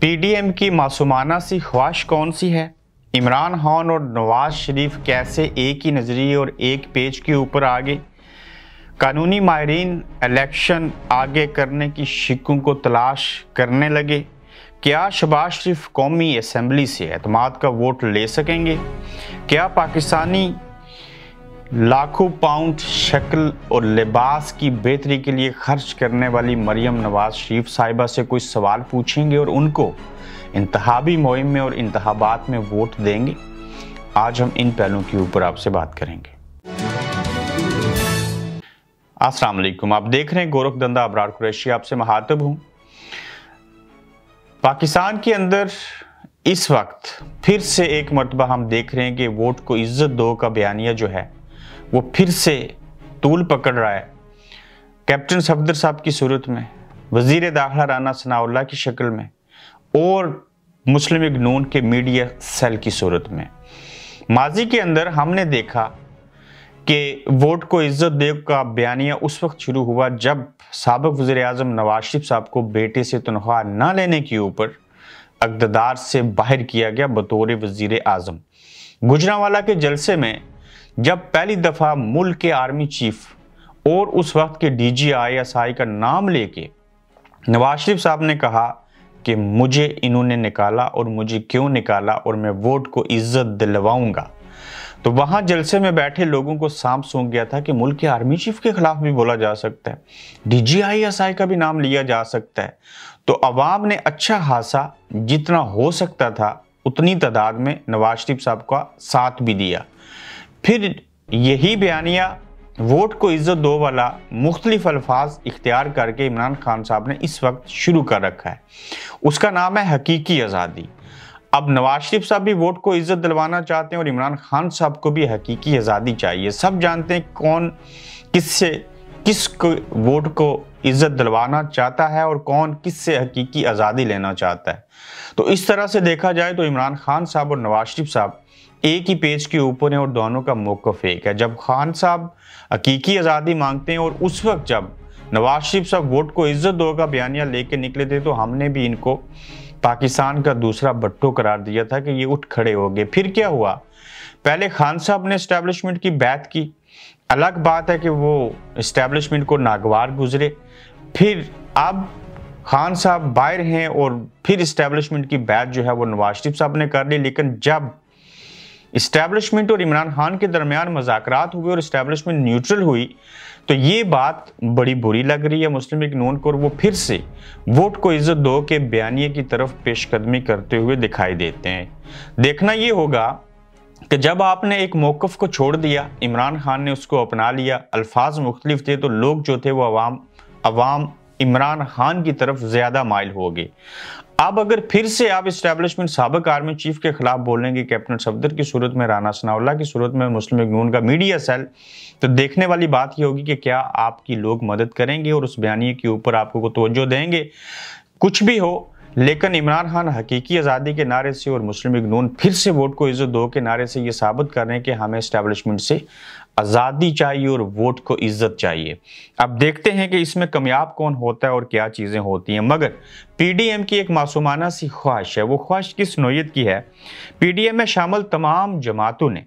PDM की मासूमाना सी ख्वाहिश कौन सी है इमरान खान और नवाज शरीफ कैसे एक ही नज़रिए और एक पेज के ऊपर आगे कानूनी माहरीन इलेक्शन आगे करने की शिकों को तलाश करने लगे क्या शबाज शरीफ कौमी असम्बली से अतमाद का वोट ले सकेंगे क्या पाकिस्तानी लाखों पाउंड शक्ल और लिबास की बेहतरी के लिए खर्च करने वाली मरियम नवाज शरीफ साहिबा से कोई सवाल पूछेंगे और उनको इंतहाबी मुहिम में और इंतबात में वोट देंगे आज हम इन पहलुओं के ऊपर आपसे बात करेंगे अस्सलाम वालेकुम आप देख रहे हैं गोरख दंदा अबरार कुरैशी आपसे महातब हूं पाकिस्तान के अंदर इस वक्त फिर से एक मरतबा हम देख रहे हैं कि वोट को इज्जत दो का बयानिया जो है वो फिर से तूल पकड़ रहा है कैप्टन सफदर साहब की सूरत में वजीर दाखला राना सनाउल्ला की शक्ल में और मुस्लिम नून के मीडिया सेल की सूरत में माजी के अंदर हमने देखा कि वोट को इज्जत देव का बयानिया उस वक्त शुरू हुआ जब सबक वजीर अजम नवाज शरीफ साहब को बेटे से तनख्वाह ना लेने के ऊपर अकतदार से बाहर किया गया बतौर वजीर अजम गुजरावाला के जलसे में जब पहली दफ़ा मुल्क के आर्मी चीफ और उस वक्त के डीजी आईएसआई का नाम लेके नवाज शरीफ साहब ने कहा कि मुझे इन्होंने निकाला और मुझे क्यों निकाला और मैं वोट को इज्जत दिलवाऊंगा तो वहां जलसे में बैठे लोगों को सांप सौंप गया था कि मुल्क के आर्मी चीफ के खिलाफ भी बोला जा सकता है डीजीआईएसआई का भी नाम लिया जा सकता है तो अवाम ने अच्छा खासा जितना हो सकता था उतनी तादाद में नवाज शरीफ साहब का साथ भी दिया फिर यही बयानिया वोट को इज्जत दो वाला मुख्तलिफ अल्फाज इख्तियार करके इमरान खान साहब ने इस वक्त शुरू कर रखा है उसका नाम है हकीकी आज़ादी अब नवाज शरीफ साहब भी वोट को इज्जत दिलवाना चाहते हैं और इमरान खान साहब को भी हकीकी आज़ादी चाहिए सब जानते हैं कौन किससे किस को वोट को इज्जत दिलवाना चाहता है और कौन किस से हकीकी आज़ादी लेना चाहता है तो इस तरह से देखा जाए तो इमरान खान साहब और नवाज शरीफ साहब एक ही पेज के ऊपर हैं और दोनों का मौक़ एक है जब खान साहब हकीकी आज़ादी मांगते हैं और उस वक्त जब नवाज शरीफ साहब वोट को इज्जत दो का बयानिया लेके निकले थे तो हमने भी इनको पाकिस्तान का दूसरा बट्टो करार दिया था कि ये उठ खड़े हो गए फिर क्या हुआ पहले खान साहब ने इस्टेब्लिशमेंट की बात की अलग बात है कि वो इस्टेब्लिशमेंट को नागवार गुजरे फिर अब खान साहब बाहर हैं और फिर इस्टेब्लिशमेंट की बैत जो है वो नवाज शरीफ साहब ने कर ली लेकिन जब इस्टेब्लिशमेंट और इमरान खान के दरमियान मजाकरात हुए और इस्टेब्लिशमेंट न्यूट्रल हुई तो ये बात बड़ी बुरी लग रही है मुस्लिम लीग नून को और वो फिर से वोट को इज्जत दो के बयानी की तरफ पेशकदमी करते हुए दिखाई देते हैं देखना ये होगा कि जब आपने एक मौक़ को छोड़ दिया इमरान खान ने उसको अपना लिया अल्फाज मुख्तलिफ थे तो लोग जो थे वो अवाम अवाम इमरान खान की तरफ ज़्यादा माइल हो गए अब अगर फिर से आप इस्टेबलिशमेंट सबक आर्मी चीफ के खिलाफ बोलेंगे कैप्टन सफदर की सूरत में राना सनाउल्ला की सूरत में मुस्लिम नून का मीडिया सेल तो देखने वाली बात यह होगी कि क्या आपकी लोग मदद करेंगे और उस बयानी के ऊपर आपको तोज्जो देंगे कुछ भी हो लेकिन इमरान खान हकीकी आज़ादी के नारे से और मुस्लिम नून फिर से वोट को इज्जत दो के नारे से ये साबित कर रहे हैं कि हमें इस्टेबलिशमेंट से आज़ादी चाहिए और वोट को इज्जत चाहिए अब देखते हैं कि इसमें कमयाब कौन होता है और क्या चीज़ें होती हैं मगर पीडीएम की एक मासूमाना सी ख्वाहिश है वो ख्वाहिश किस नोयत की है पीडीएम में शामिल तमाम जमातों ने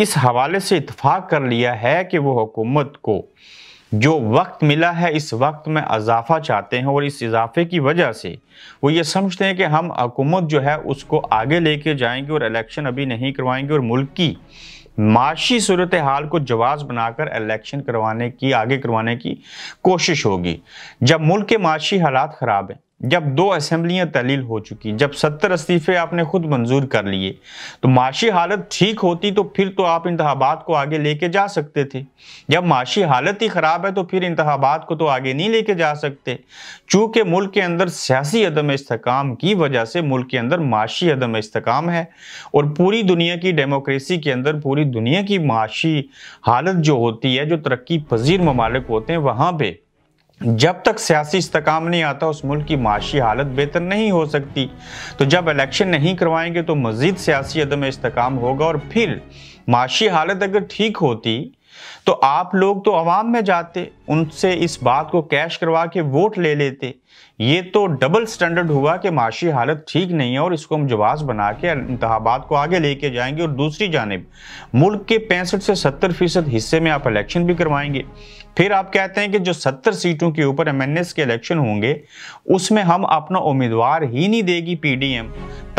इस हवाले से इतफाक़ कर लिया है कि वो हुकूमत को जो वक्त मिला है इस वक्त में अजाफा चाहते हैं और इस इजाफे की वजह से वो ये समझते हैं कि हम हकूमत जो है उसको आगे लेके जाएंगे और इलेक्शन अभी नहीं करवाएंगे और मुल्क की माशी सूरत हाल को जवाज बनाकर इलेक्शन करवाने की आगे करवाने की कोशिश होगी जब मुल्क के माशी हालात ख़राब हैं जब दो असम्बलियां तहलील हो चुकी जब सत्तर इस्तीफे आपने खुद मंजूर कर लिए तो माशी हालत ठीक होती तो फिर तो आप इंतबात को आगे लेके जा सकते थे जब माशी हालत ही ख़राब है तो फिर इंतबात को तो आगे नहीं लेके जा सकते चूँकि मुल्क के अंदर सियासी अदम इसकाम की वजह से मुल्क के अंदर माशी अदम इसकाम है और पूरी दुनिया की डेमोक्रेसी के अंदर पूरी दुनिया की माशी हालत जो होती है जो तरक्की पजीर ममालिक होते हैं वहाँ पर जब तक सियासी इस्तेकाम नहीं आता उस मुल्क की माशी हालत बेहतर नहीं हो सकती तो जब इलेक्शन नहीं करवाएंगे तो मज़ीद सियासी अदम इस्तेकाम होगा और फिर माशी हालत अगर ठीक होती तो आप लोग तो आवाम में जाते उनसे इस बात को कैश करवा के वोट ले लेते ये तो डबल स्टैंडर्ड हुआ कि माशी हालत ठीक नहीं है और इसको हम जवाब बना के इंतबात को आगे लेके जाएंगे और दूसरी जानब मुल्क के पैंसठ से सत्तर फीसद हिस्से में आप इलेक्शन भी करवाएंगे फिर आप कहते हैं कि जो सत्तर सीटों के ऊपर एम के इलेक्शन होंगे उसमें हम अपना उम्मीदवार ही नहीं देगी पीडीएम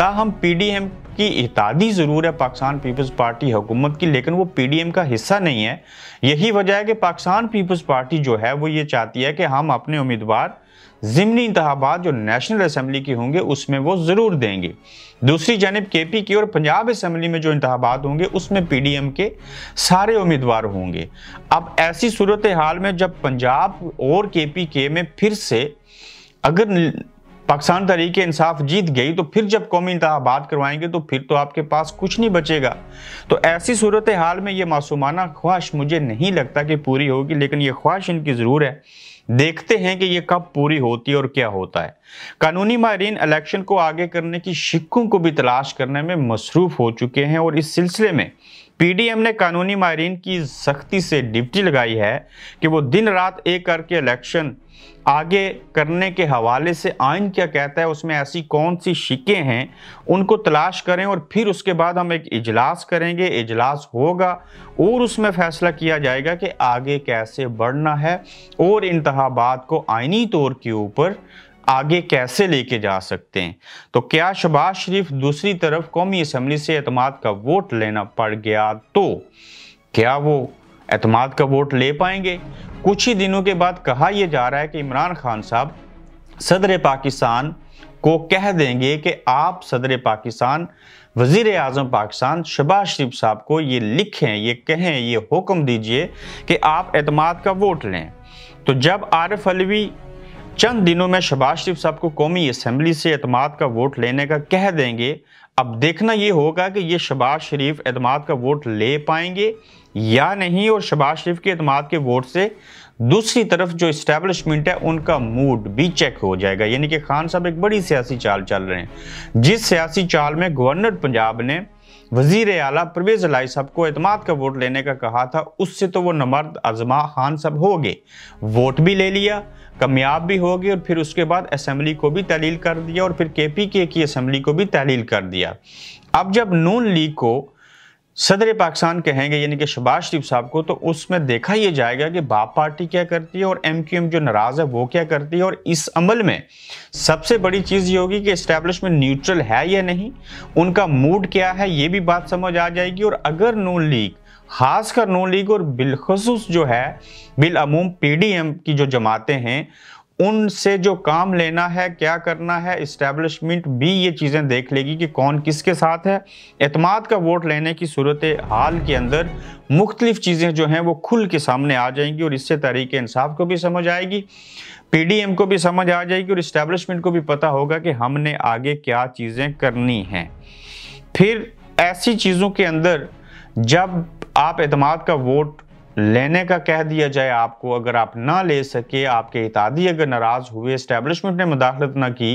डी पीडीएम की इतादी ज़रूर है पाकिस्तान पीपल्स पार्टी हुकूमत की लेकिन वो पीडीएम का हिस्सा नहीं है यही वजह है कि पाकिस्तान पीपल्स पार्टी जो है वो ये चाहती है कि हम अपने उम्मीदवार जिमनी इंतबात जो नेशनल असम्बली की होंगे उसमें वो ज़रूर देंगे दूसरी जानब के पी की और पंजाब असम्बली में जो इंतबात होंगे उसमें पी डी एम के सारे उम्मीदवार होंगे अब ऐसी सूरत हाल में जब पंजाब और के पी के में फिर से अगर पाकिस्तान तरीके इंसाफ जीत गई तो फिर जब कौमी इंतबात करवाएंगे तो फिर तो आपके पास कुछ नहीं बचेगा तो ऐसी सूरत हाल में ये मासूमाना ख्वाहिश मुझे नहीं लगता कि पूरी होगी लेकिन ये ख्वाहिश इनकी ज़रूर है देखते हैं कि ये कब पूरी होती है और क्या होता है कानूनी माहरीन इलेक्शन को आगे करने की शिक्कों को भी तलाश करने में मसरूफ हो चुके हैं और इस सिलसिले में पीडीएम ने कानूनी माहरीन की सख्ती से डिप्टी लगाई है कि वो दिन रात एक करके इलेक्शन आगे करने के हवाले से आइन क्या कहता है उसमें ऐसी कौन सी शिकें हैं उनको तलाश करें और फिर उसके बाद हम एक इजलास करेंगे इजलास होगा और उसमें फैसला किया जाएगा कि आगे कैसे बढ़ना है और इंतबात को आइनी तौर के ऊपर आगे कैसे लेके जा सकते हैं तो क्या शबाज शरीफ दूसरी तरफ कौमी असम्बली से अतमाद का वोट लेना पड़ गया तो क्या वो अतमाद का वोट ले पाएंगे कुछ ही दिनों के बाद कहा यह जा रहा है कि इमरान खान साहब सदर पाकिस्तान को कह देंगे कि आप सदर पाकिस्तान वज़ी अजम पाकिस्तान शबाज शरीफ साहब को ये लिखें ये कहें ये हुक्म दीजिए कि आप अतमाद का वोट लें तो जब आरिफ अलवी चंद दिनों में शबाज शरीफ साहब को कौमी असम्बली से अतमाद का वोट लेने का कह देंगे अब देखना ये होगा कि ये शबाज शरीफ अतमाद का वोट ले पाएंगे या नहीं और शबाज शरीफ के अतमाद के वोट से दूसरी तरफ जो इस्टेबलिशमेंट है उनका मूड भी चेक हो जाएगा यानी कि खान साहब एक बड़ी सियासी चाल चल रहे हैं जिस सियासी चाल में गवर्नर पंजाब ने वजीर अला परवेज लाई साहब को अतमाद का वोट लेने का कहा था उससे तो वो नमर्द आजमा खान साहब हो गए वोट भी ले लिया कामयाब भी हो गए और फिर उसके बाद असम्बली को भी तहलील कर दिया और फिर के पी के की असम्बली को भी तहलील कर दिया अब जब नून लीग को सदर पाकिस्तान कहेंगे यानी कि शबाज शरीफ साहब को तो उसमें देखा यह जाएगा कि बाप पार्टी क्या करती है और एम क्यू एम जो नाराज़ है वो क्या करती है और इस अमल में सबसे बड़ी चीज़ ये होगी कि इस्टेब्लिशमेंट न्यूट्रल है या नहीं उनका मूड क्या है ये भी बात समझ आ जाएगी और अगर नून लीग खासकर नून लीग और बिलखसूस जो है बिलूम पी डी एम की जो जमातें हैं उनसे जो काम लेना है क्या करना है इस्टेब्लिशमेंट भी ये चीज़ें देख लेगी कि कौन किसके साथ है अतमाद का वोट लेने की सूरत हाल के अंदर मुख्तलिफ़ चीज़ें जो हैं वो खुल के सामने आ जाएंगी और इससे तहरीक इंसाफ को भी समझ आएगी पीडीएम को भी समझ आ जाएगी और इस्टेब्लिशमेंट को भी पता होगा कि हमने आगे क्या चीज़ें करनी हैं फिर ऐसी चीज़ों के अंदर जब आप अतमाद का वोट लेने का कह दिया जाए आपको अगर आप ना ले सके आपके इतादी अगर नाराज हुए इस्टेब्लिशमेंट ने मुदाखलत ना की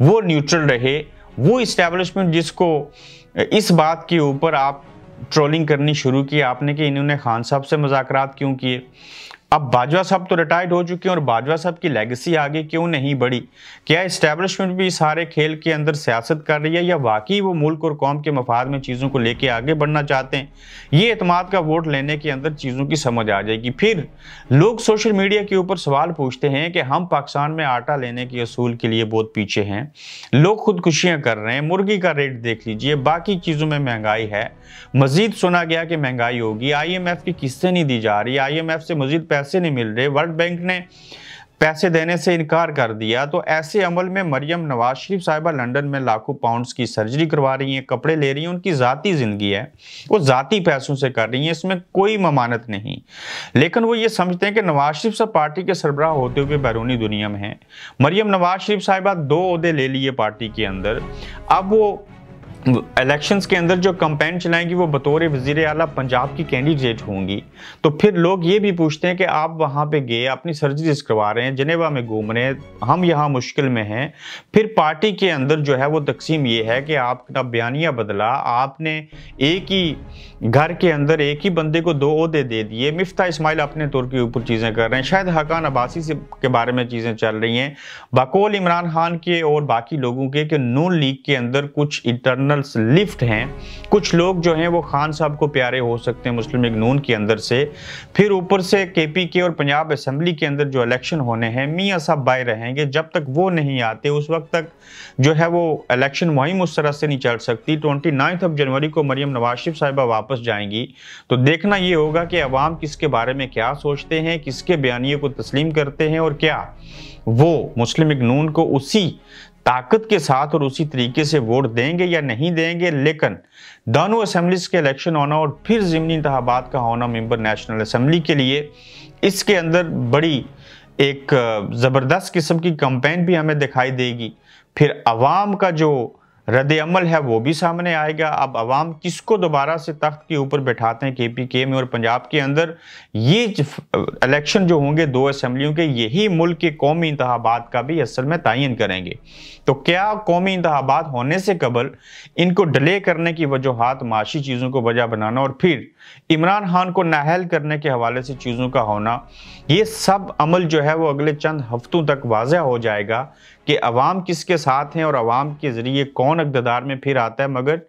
वो न्यूट्रल रहे वो इस्टेब्लिशमेंट जिसको इस बात के ऊपर आप ट्रोलिंग करनी शुरू की आपने कि इन्होंने खान साहब से मजाक क्यों किए अब बाजवा साहब तो रिटायर्ड हो चुके हैं और बाजवा साहब की लेगेसी आगे क्यों नहीं बढ़ी क्या इस्टेब्लिशमेंट भी सारे खेल के अंदर सियासत कर रही है या वाकई वो मुल्क और कौम के मफाद में चीज़ों को लेके आगे बढ़ना चाहते हैं ये अतमाद का वोट लेने के अंदर चीज़ों की समझ आ जाएगी फिर लोग सोशल मीडिया के ऊपर सवाल पूछते हैं कि हम पाकिस्तान में आटा लेने के असूल के लिए बहुत पीछे हैं लोग खुदकुशियाँ कर रहे हैं मुर्गी का रेट देख लीजिए बाकी चीज़ों में महंगाई है मजीद सुना गया कि महंगाई होगी आई एम एफ की किस्तें नहीं दी जा रही आई एम एफ से मजीद पैसे नहीं मिल रहे वर्ल्ड बैंक ने पैसे देने से इनकार कर दिया तो ऐसे अमल में मरियम नवाज शरीफ साहिबा लंदन में लाखों पाउंड्स की सर्जरी करवा रही हैं कपड़े ले रही हैं उनकी ज़ाती ज़िंदगी है वो ज़ाती पैसों से कर रही हैं इसमें कोई ममानत नहीं लेकिन वो ये समझते हैं कि नवाज शरीफ साहब पार्टी के सरबराह होते हुए बैरूनी दुनिया में हैं मरियम नवाज शरीफ साहिबा दो अहदे ले लिए पार्टी के अंदर अब वो इलेक्शंस के अंदर जो कंपेन चलाएंगी वो बतौर वजीर अला पंजाब की कैंडिडेट होंगी तो फिर लोग ये भी पूछते हैं कि आप वहाँ पे गए अपनी सर्जरीज करवा रहे हैं जनेवा में घूम रहे हैं हम यहाँ मुश्किल में हैं फिर पार्टी के अंदर जो है वो तकसीम ये है कि आपका बयानिया बदला आपने एक ही घर के अंदर एक ही बंदे को दो अहदे दे दिए मिफ्ता इसमाइल अपने तौर के ऊपर चीज़ें कर रहे हैं शायद हकान अब्बासी से के बारे में चीज़ें चल रही हैं बकौल इमरान खान के और बाकी लोगों के नून लीग के अंदर कुछ इंटरनल एक्सटर्नल्स लिफ्ट हैं कुछ लोग जो हैं वो खान साहब को प्यारे हो सकते हैं मुस्लिम लीग नून के अंदर से फिर ऊपर से के पी के और पंजाब असम्बली के अंदर जो इलेक्शन होने हैं मियाँ साहब बाय रहेंगे जब तक वो नहीं आते उस वक्त तक जो है वो इलेक्शन मुहिम उस तरह से नहीं चल सकती ट्वेंटी नाइन्थ ऑफ जनवरी को मरीम नवाज शिफ साहिबा वापस जाएंगी तो देखना ये होगा कि अवाम किसके बारे में क्या सोचते हैं किसके बयानियों को तस्लीम करते हैं और क्या वो मुस्लिम इग्नून को उसी ताकत के साथ और उसी तरीके से वोट देंगे या नहीं देंगे लेकिन दोनों असम्बलीस के इलेक्शन होना और फिर ज़मनी इंतबात का होना मेंबर नेशनल असम्बली के लिए इसके अंदर बड़ी एक ज़बरदस्त किस्म की कंपेन भी हमें दिखाई देगी फिर आवाम का जो रद्द अमल है वो भी सामने आएगा अब आवाम किसको दोबारा से तख्त के ऊपर बैठाते हैं के पी के में और पंजाब के अंदर ये इलेक्शन जो होंगे दो असम्बलियों के यही मुल्क के कौमी इंतबात का भी असल में तयन करेंगे तो क्या कौमी इंतबात होने से कबल इनको डिले करने की वजूहत माशी चीज़ों को वजह बनाना और फिर इमरान खान को नाहल करने के हवाले से चीज़ों का होना ये सब अमल जो है वो अगले चंद हफ्तों तक वाजह हो जाएगा कि अवाम किसके साथ हैं और अवाम के ज़रिए कौन अकदार में फिर आता है मगर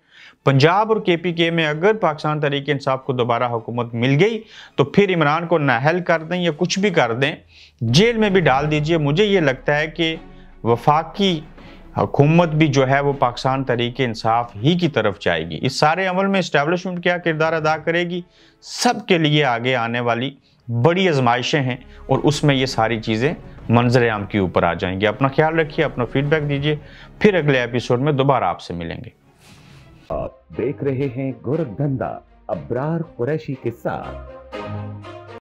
पंजाब और के पी के में अगर पाकिस्तान तरीके इंसाफ को दोबारा हुकूमत मिल गई तो फिर इमरान को नाहल कर दें या कुछ भी कर दें जेल में भी डाल दीजिए मुझे ये लगता है कि वफाकी हुकूमत भी जो है वो पाकिस्तान तरीके इंसाफ ही की तरफ जाएगी इस सारे अमल में इस्टेबलिशमेंट क्या किरदार अदा करेगी सब के लिए आगे आने वाली बड़ी आजमाइशें हैं और उसमें ये सारी चीज़ें मंजर आम के ऊपर आ जाएंगी अपना ख्याल रखिए अपना फीडबैक दीजिए फिर अगले एपिसोड में दोबारा आपसे मिलेंगे आप देख रहे हैं गोरखधंधा अब्रार कुरैशी के साथ